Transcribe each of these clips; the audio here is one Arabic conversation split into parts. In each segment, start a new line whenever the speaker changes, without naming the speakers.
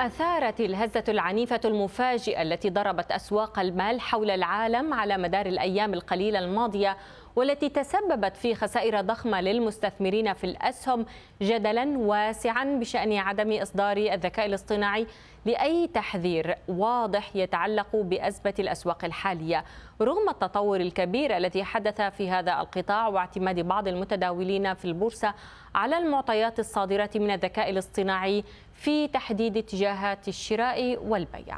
أثارت الهزة العنيفة المفاجئة التي ضربت أسواق المال حول العالم على مدار الأيام القليلة الماضية والتي تسببت في خسائر ضخمة للمستثمرين في الأسهم جدلا واسعا بشأن عدم إصدار الذكاء الاصطناعي لأي تحذير واضح يتعلق بأزمة الأسواق الحالية رغم التطور الكبير الذي حدث في هذا القطاع واعتماد بعض المتداولين في البورصة على المعطيات الصادرة من الذكاء الاصطناعي في تحديد
اتجاهات الشراء والبيع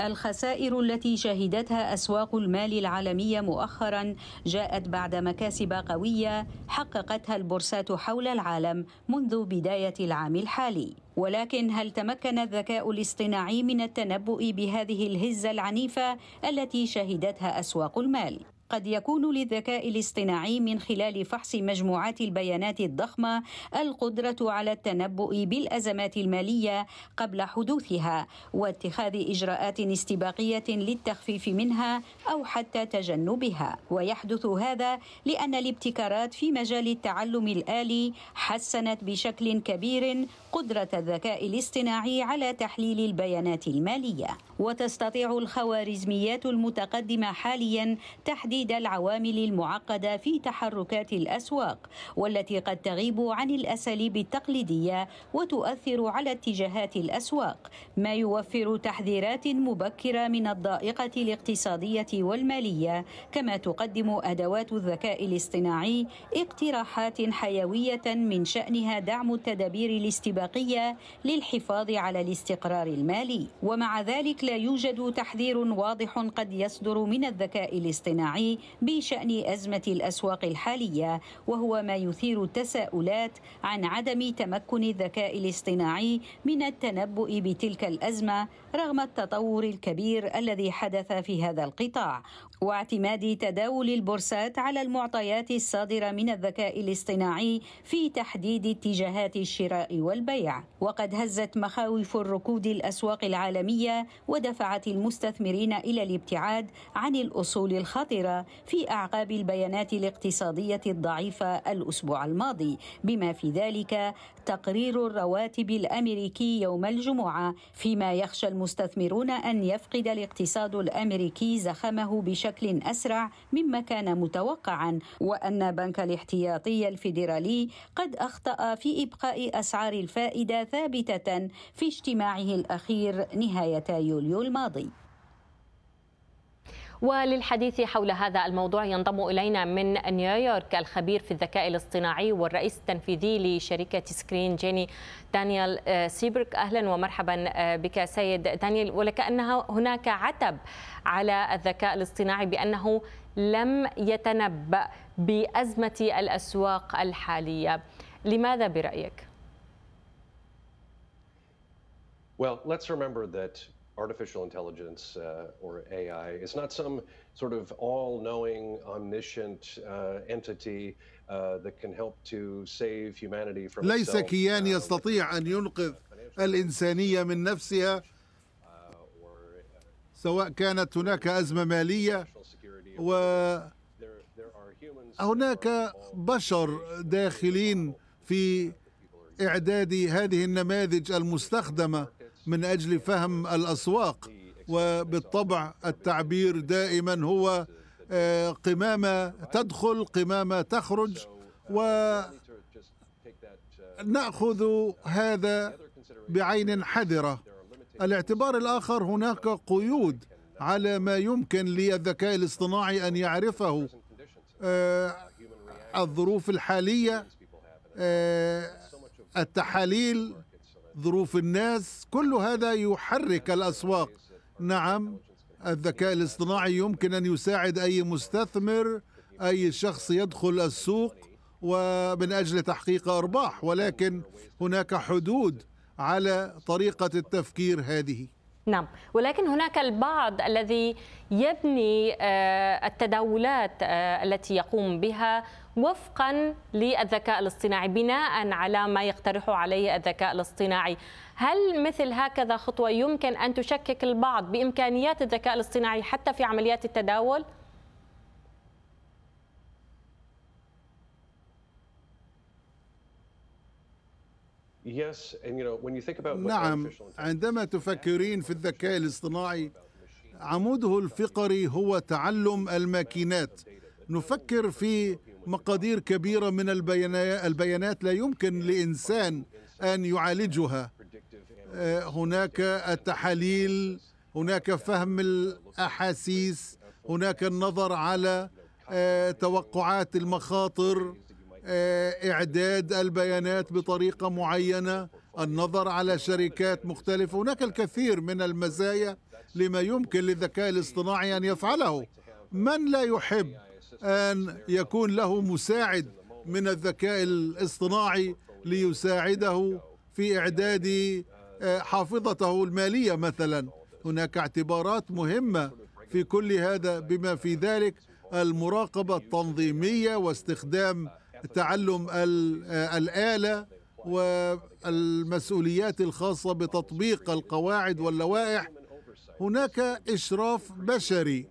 الخسائر التي شهدتها أسواق المال العالمية مؤخرا جاءت بعد مكاسب قوية حققتها البورصات حول العالم منذ بداية العام الحالي ولكن هل تمكن الذكاء الاصطناعي من التنبؤ بهذه الهزة العنيفة التي شهدتها أسواق المال؟ قد يكون للذكاء الاصطناعي من خلال فحص مجموعات البيانات الضخمه القدره على التنبؤ بالازمات الماليه قبل حدوثها واتخاذ اجراءات استباقيه للتخفيف منها او حتى تجنبها ويحدث هذا لان الابتكارات في مجال التعلم الالي حسنت بشكل كبير قدره الذكاء الاصطناعي على تحليل البيانات الماليه وتستطيع الخوارزميات المتقدمه حاليا تحديد تحديد العوامل المعقده في تحركات الاسواق والتي قد تغيب عن الاساليب التقليديه وتؤثر على اتجاهات الاسواق ما يوفر تحذيرات مبكره من الضائقه الاقتصاديه والماليه كما تقدم ادوات الذكاء الاصطناعي اقتراحات حيويه من شانها دعم التدابير الاستباقيه للحفاظ على الاستقرار المالي ومع ذلك لا يوجد تحذير واضح قد يصدر من الذكاء الاصطناعي بشأن أزمة الأسواق الحالية وهو ما يثير التساؤلات عن عدم تمكن الذكاء الاصطناعي من التنبؤ بتلك الأزمة رغم التطور الكبير الذي حدث في هذا القطاع واعتماد تداول البورصات على المعطيات الصادرة من الذكاء الاصطناعي في تحديد اتجاهات الشراء والبيع وقد هزت مخاوف الركود الأسواق العالمية ودفعت المستثمرين إلى الابتعاد عن الأصول الخطرة في أعقاب البيانات الاقتصادية الضعيفة الأسبوع الماضي بما في ذلك تقرير الرواتب الأمريكي يوم الجمعة فيما يخشى المستثمرون أن يفقد الاقتصاد الأمريكي زخمه بشكل أسرع مما كان متوقعا وأن بنك الاحتياطي الفيدرالي قد أخطأ في إبقاء أسعار الفائدة ثابتة في اجتماعه الأخير نهاية يوليو الماضي
وللحديث حول هذا الموضوع ينضم إلينا من نيويورك الخبير في الذكاء الاصطناعي والرئيس التنفيذي لشركة سكرين جيني دانيال آه، سيبرك أهلا ومرحبا آه، بك سيد دانيال ولكأنها هناك عتب على الذكاء الاصطناعي بأنه لم يتنبأ بأزمة الأسواق الحالية لماذا برأيك؟
Well, let's remember that artificial intelligence uh, or AI. It's not some sort of all knowing, omniscient uh, entity uh, that can help to save humanity from ليس كيان
يستطيع أن ينقذ الإنسانية من نفسها سواء كانت هناك أزمة مالية و هناك بشر داخلين في إعداد هذه النماذج المستخدمة من اجل فهم الاسواق وبالطبع التعبير دائما هو آه، قمامه تدخل قمامه تخرج وناخذ هذا بعين حذره الاعتبار الاخر هناك قيود على ما يمكن للذكاء الاصطناعي ان يعرفه آه، الظروف الحاليه آه، التحاليل ظروف الناس كل هذا يحرك الاسواق نعم الذكاء الاصطناعي يمكن ان يساعد اي مستثمر اي شخص يدخل السوق ومن اجل تحقيق ارباح ولكن هناك حدود على طريقه التفكير هذه
نعم ولكن هناك البعض الذي يبني آه، التداولات آه، التي يقوم بها وفقا للذكاء الاصطناعي بناء على ما يقترحه عليه الذكاء الاصطناعي هل مثل هكذا خطوة يمكن أن تشكك البعض بإمكانيات الذكاء الاصطناعي حتى في عمليات التداول؟
نعم عندما تفكرين في الذكاء الاصطناعي عموده الفقري هو تعلم الماكينات نفكر في مقادير كبيرة من البيانات لا يمكن لإنسان أن يعالجها آه، هناك التحاليل هناك فهم الأحاسيس هناك النظر على آه، توقعات المخاطر إعداد البيانات بطريقة معينة النظر على شركات مختلفة هناك الكثير من المزايا لما يمكن للذكاء الاصطناعي أن يفعله من لا يحب أن يكون له مساعد من الذكاء الاصطناعي ليساعده في إعداد آه، حافظته المالية مثلا هناك اعتبارات مهمة في كل هذا بما في ذلك المراقبة التنظيمية واستخدام تعلم الآلة والمسؤوليات الخاصة بتطبيق القواعد واللوائح هناك إشراف بشري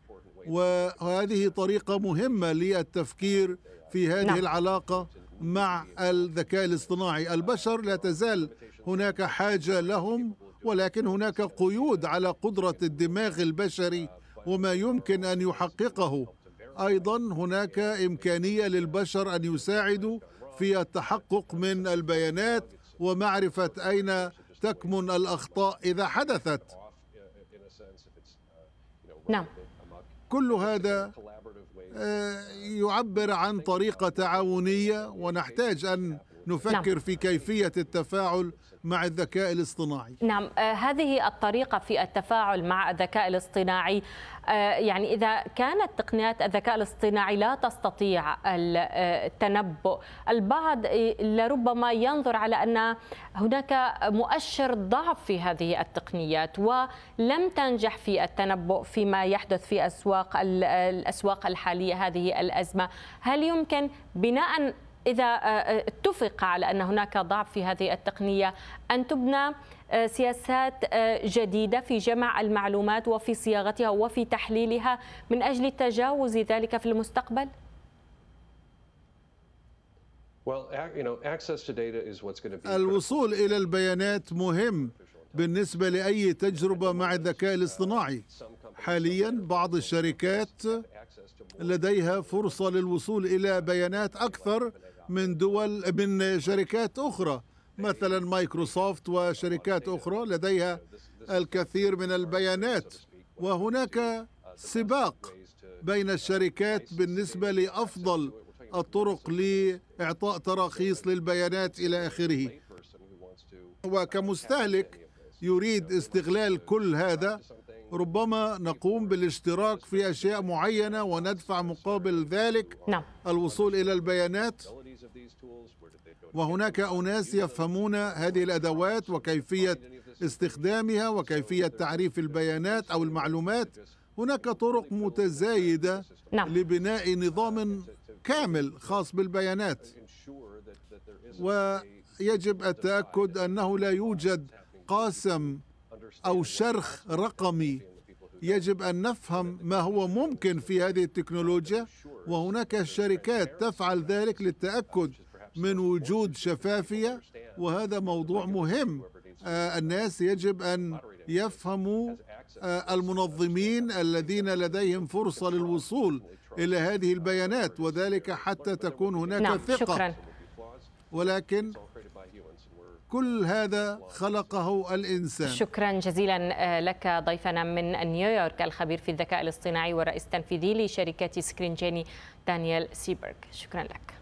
وهذه طريقة مهمة للتفكير في هذه نعم. العلاقة مع الذكاء الاصطناعي البشر لا تزال هناك حاجة لهم ولكن هناك قيود على قدرة الدماغ البشري وما يمكن أن يحققه ايضا هناك امكانيه للبشر ان يساعدوا في التحقق من البيانات ومعرفه اين تكمن الاخطاء اذا حدثت نعم كل هذا آه، يعبر عن طريقه تعاونيه ونحتاج ان نفكر نعم. في كيفية التفاعل مع الذكاء الاصطناعي
نعم آه، هذه الطريقة في التفاعل مع الذكاء الاصطناعي آه، يعني إذا كانت تقنيات الذكاء الاصطناعي لا تستطيع آه، التنبؤ البعض لربما ينظر على أن هناك مؤشر ضعف في هذه التقنيات ولم تنجح في التنبؤ فيما يحدث في أسواق الأسواق الحالية هذه الأزمة هل يمكن بناء إذا آه، آه، اتفق على أن هناك ضعف في هذه التقنية أن تبنى آه، سياسات جديدة في جمع المعلومات وفي صياغتها وفي تحليلها من أجل تجاوز ذلك في المستقبل؟
الوصول إلى البيانات مهم بالنسبة لأي تجربة مع الذكاء الاصطناعي حاليا بعض الشركات لديها فرصة للوصول إلى بيانات أكثر من دول من شركات أخرى مثلا مايكروسوفت وشركات أخرى لديها الكثير من البيانات وهناك سباق بين الشركات بالنسبة لأفضل الطرق لإعطاء تراخيص للبيانات إلى آخره وكمستهلك يريد استغلال كل هذا ربما نقوم بالاشتراك في أشياء معينة وندفع مقابل ذلك نعم. الوصول إلى البيانات وهناك أناس يفهمون هذه الأدوات وكيفية استخدامها وكيفية تعريف البيانات أو المعلومات هناك طرق متزايدة نعم. لبناء نظام كامل خاص بالبيانات ويجب التأكد أنه لا يوجد قاسم أو شرخ رقمي يجب أن نفهم ما هو ممكن في هذه التكنولوجيا وهناك شركات تفعل ذلك للتأكد من وجود شفافية وهذا موضوع مهم آه، الناس يجب أن يفهموا آه، المنظمين الذين لديهم فرصة للوصول إلى هذه البيانات وذلك حتى تكون هناك نعم، ثقة ولكن كل هذا خلقه الإنسان
شكرا جزيلا آه، لك ضيفنا من نيويورك الخبير في الذكاء الاصطناعي والرئيس التنفيذي لشركة سكرين جيني دانيال سيبرغ شكرا لك